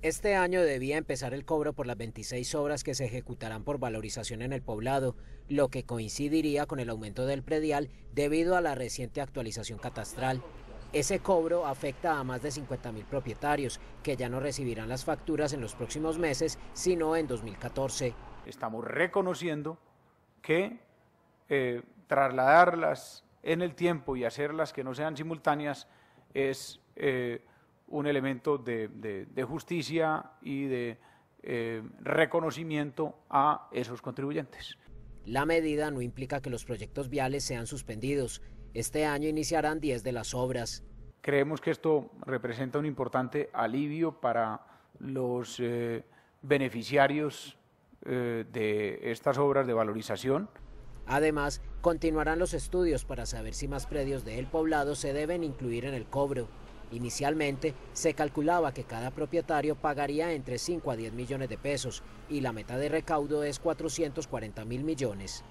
Este año debía empezar el cobro por las 26 obras que se ejecutarán por valorización en el poblado, lo que coincidiría con el aumento del predial debido a la reciente actualización catastral. Ese cobro afecta a más de 50.000 propietarios, que ya no recibirán las facturas en los próximos meses, sino en 2014. Estamos reconociendo que eh, trasladarlas en el tiempo y hacerlas que no sean simultáneas es... Eh, un elemento de, justicia y de eh, reconocimiento a esos contribuyentes. La medida no implica que los proyectos viales sean suspendidos. Este año iniciarán 10 de las obras. Creemos que esto representa un importante alivio para los eh, beneficiarios eh, de estas obras de valorización. Además, continuarán los estudios para saber si más predios del Poblado se deben incluir en el cobro. Inicialmente se calculaba que cada propietario pagaría entre 5 a 10 millones de pesos y la meta de recaudo es 440 mil millones.